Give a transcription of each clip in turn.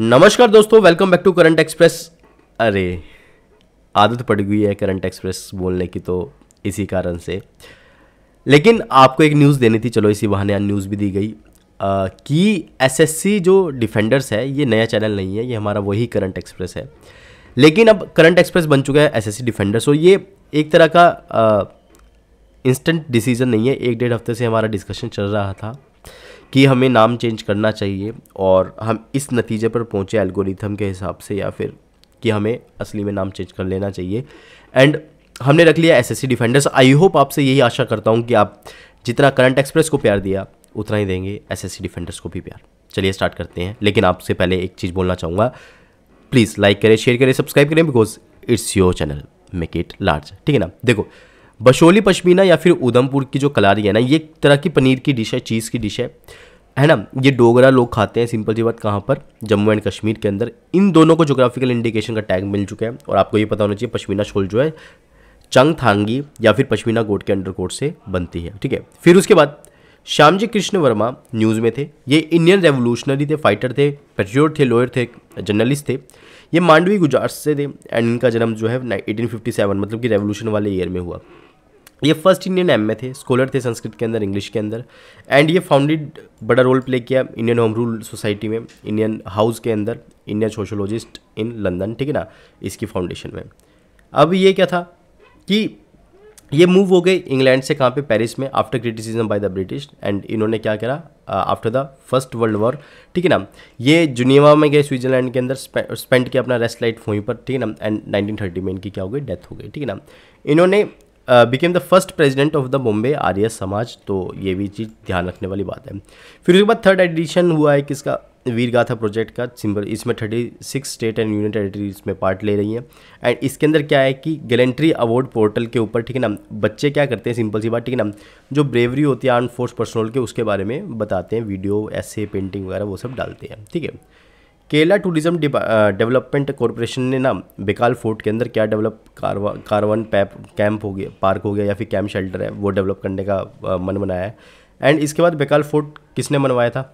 नमस्कार दोस्तों welcome back to Current Express अरे आदत पड़ गई है करंट एक्सप्रेस बोलने की तो इसी कारण से लेकिन आपको एक न्यूज़ देनी थी चलो इसी बहाने न्यूज़ भी दी गई आ, कि एसएससी जो डिफेंडर्स है ये नया चैनल नहीं है ये हमारा वही करंट एक्सप्रेस है लेकिन अब करंट एक्सप्रेस बन चुका है एसएससी डिफेंडर्स और ये एक तरह का इंस्टेंट डिसीज़न नहीं है एक डेढ़ हफ्ते से हमारा डिस्कशन चल रहा था कि हमें नाम चेंज करना चाहिए और हम इस नतीजे पर पहुँचे एल्गोरिथम के हिसाब से या फिर कि हमें असली में नाम चेंज कर लेना चाहिए एंड हमने रख लिया S S C defenders I hope आपसे यही आशा करता हूँ कि आप जितना करंट एक्सप्रेस को प्यार दिया उतना ही देंगे एस एस सी डिफेंडर्स को भी प्यार चलिए स्टार्ट करते हैं लेकिन आपसे पहले एक चीज़ बोलना चाहूँगा प्लीज़ लाइक करें शेयर करें सब्सक्राइब करें because it's your channel make it large ठीक है ना देखो बशोली पश्मीना या फिर उधमपुर की जो कलारी है ना ये तरह की पनीर की डिश है चीज़ की डिश है है ना ये डोगरा लोग खाते हैं सिंपल सी बात कहाँ पर जम्मू एंड कश्मीर के अंदर इन दोनों को जोग्राफिकल इंडिकेशन का टैग मिल चुका है और आपको ये पता होना चाहिए पश्मीना शोल जो है चंग थांगी या फिर पश्मीना गोट के अंडर कोट से बनती है ठीक है फिर उसके बाद श्यामजी कृष्ण वर्मा न्यूज़ में थे ये इंडियन रेवोल्यूशनरी थे फाइटर थे पेट्रियोट थे लॉयर थे जर्नलिस्ट थे ये मांडवी गुजार से थे एंड इनका जन्म जो है 1857 मतलब कि रेवोल्यूशन वाले ईयर में हुआ ये फर्स्ट इंडियन एम में थे स्कॉलर थे संस्कृत के अंदर इंग्लिश के अंदर एंड ये फाउंडेड बड़ा रोल प्ले किया इंडियन होम रूल सोसाइटी में इंडियन हाउस के अंदर इंडियन सोशोलॉजिस्ट इन लंदन ठीक है ना इसकी फाउंडेशन में अब ये क्या था कि ये मूव हो गए इंग्लैंड से कहाँ पे पेरिस में after criticism by the British and इन्होंने क्या करा after the First World War ठीक है ना ये जुनेवा में गए स्विट्जरलैंड के अंदर स्पेंड किया अपना रेस्ट लाइट वहीं पर ठीक है ना एंड 1930 में इनकी क्या हो गई डेथ हो गई ठीक है ना इन्होंने became the first president of the Bombay Arya Samaj तो ये भी चीज़ ध्यान रखने वाली बात है फिर उसके बाद थर्ड एडिशन हुआ है किसका वीर गाथा प्रोजेक्ट का सिंबल इसमें thirty six state and union territories में पार्ट ले रही हैं एंड इसके अंदर क्या है कि गैलेंट्री अवार्ड पोर्टल के ऊपर ठीक है ना बच्चे क्या करते हैं सिंपल सी बात ठीक है ना जो ब्रेवरी होती है आर्म फोर्स पर्सनल के उसके बारे में बताते हैं वीडियो ऐसे पेंटिंग वगैरह वो सब डालते हैं ठीक है केला टूरिज्म डेवलपमेंट कॉरपोरेशन ने ना बेकाल फोर्ट के अंदर क्या डेवलप कारवन पैप कैंप हो गया पार्क हो गया या फिर कैंप शेल्टर है वो डेवलप करने का मन बनाया है एंड इसके बाद बेकाल फोर्ट किसने मनवाया था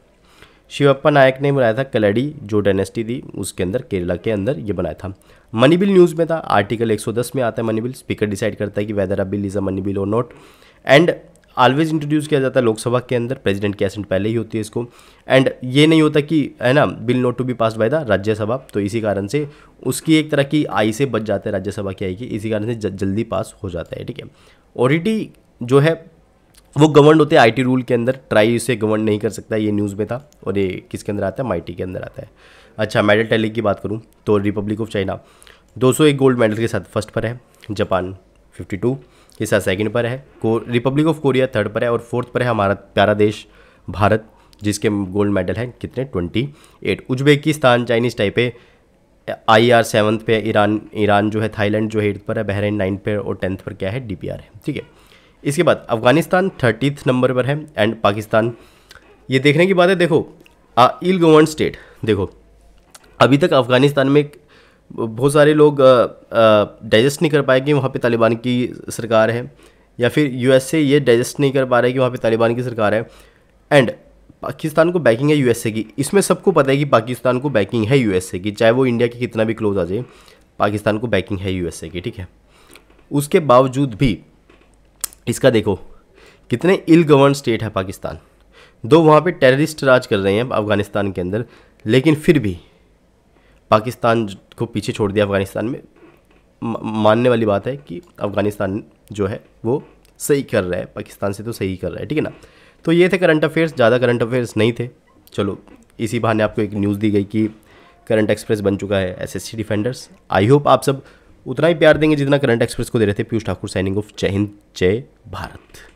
शिवप्पा नायक ने बनाया था कलेडी जो डेनेस्टी थी उसके अंदर केरला के अंदर ये बनाया था मनी बिल न्यूज़ में था आर्टिकल 110 में आता है मनी बिल स्पीकर डिसाइड करता है कि whether a bill is a money bill और नॉट एंड ऑलवेज इंट्रोड्यूस किया जाता है लोकसभा के अंदर प्रेसिडेंट की एसेंट पहले ही होती है इसको एंड ये नहीं होता कि है ना bill not to be pass by the Rajya Sabha तो इसी कारण से उसकी एक तरह की आई से बच जाता है राज्यसभा की आई की इसी कारण से ज, जल्दी पास हो जाता है ठीक है ओरिटी जो है वो गवर्न होते हैं आई रूल के अंदर ट्राई उसे गवर्न नहीं कर सकता ये न्यूज़ में था और ये किसके अंदर आता है माइटी के अंदर आता है अच्छा मेडल टैली की बात करूँ तो Republic of China 201 gold medal के साथ फर्स्ट पर है जापान 52 हिस्सा सेकंड पर है रिपब्लिक ऑफ कोरिया थर्ड पर है और फोर्थ पर है हमारा प्यारा देश भारत जिसके गोल्ड मेडल हैं कितने twenty eight Uzbekistan Chinese type है आई आर सेवन्थ पे ईरान ईरान जो है थाईलैंड जो है एट्थ पर है बहरीन नाइन्थ पर और टेंथ पर क्या है डी है ठीक है इसके बाद अफगानिस्तान थर्टीथ नंबर पर है एंड पाकिस्तान ये देखने की बात है देखो इल गवर्न स्टेट देखो अभी तक अफगानिस्तान में बहुत सारे लोग डाइजेस्ट नहीं कर पाए कि वहाँ पे तालिबान की सरकार है या फिर यूएसए ये डाइजेस्ट नहीं कर पा रहे कि वहाँ पे तालिबान की सरकार है एंड पाकिस्तान को बैकिंग है यू की इसमें सबको पता है कि पाकिस्तान को बैकिंग है यू की चाहे वो इंडिया की कितना भी क्लोज आ जाए पाकिस्तान को बैकिंग है यू की ठीक है उसके बावजूद भी इसका देखो कितने इल गवर्न स्टेट है पाकिस्तान दो वहाँ पे टेररिस्ट राज कर रहे हैं अफगानिस्तान के अंदर लेकिन फिर भी पाकिस्तान को पीछे छोड़ दिया अफ़गानिस्तान में मानने वाली बात है कि अफ़गानिस्तान जो है वो सही कर रहा है पाकिस्तान से तो सही कर रहा है ठीक है ना तो ये थे करंट अफेयर्स ज़्यादा करंट अफेयर्स नहीं थे चलो इसी बहाने आपको एक न्यूज़ दी गई कि करंट एक्सप्रेस बन चुका है S S defenders I hope आप सब उतना ही प्यार देंगे जितना करंट एक्सप्रेस को दे रहे थे पीयूष ठाकुर साइनिंग ऑफ जय हिंद जय भारत